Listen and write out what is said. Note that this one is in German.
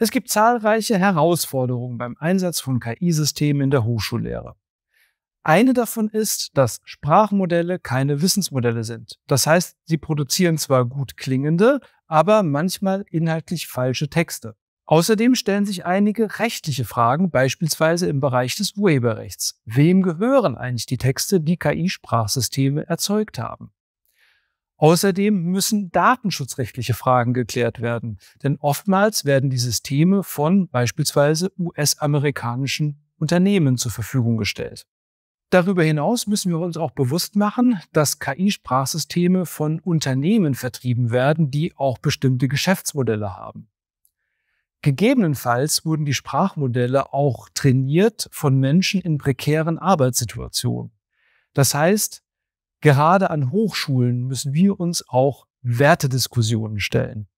Es gibt zahlreiche Herausforderungen beim Einsatz von KI-Systemen in der Hochschullehre. Eine davon ist, dass Sprachmodelle keine Wissensmodelle sind. Das heißt, sie produzieren zwar gut klingende, aber manchmal inhaltlich falsche Texte. Außerdem stellen sich einige rechtliche Fragen, beispielsweise im Bereich des Urheberrechts. Wem gehören eigentlich die Texte, die KI-Sprachsysteme erzeugt haben? Außerdem müssen datenschutzrechtliche Fragen geklärt werden, denn oftmals werden die Systeme von beispielsweise US-amerikanischen Unternehmen zur Verfügung gestellt. Darüber hinaus müssen wir uns auch bewusst machen, dass KI-Sprachsysteme von Unternehmen vertrieben werden, die auch bestimmte Geschäftsmodelle haben. Gegebenenfalls wurden die Sprachmodelle auch trainiert von Menschen in prekären Arbeitssituationen. Das heißt, gerade an Hochschulen müssen wir uns auch Wertediskussionen stellen.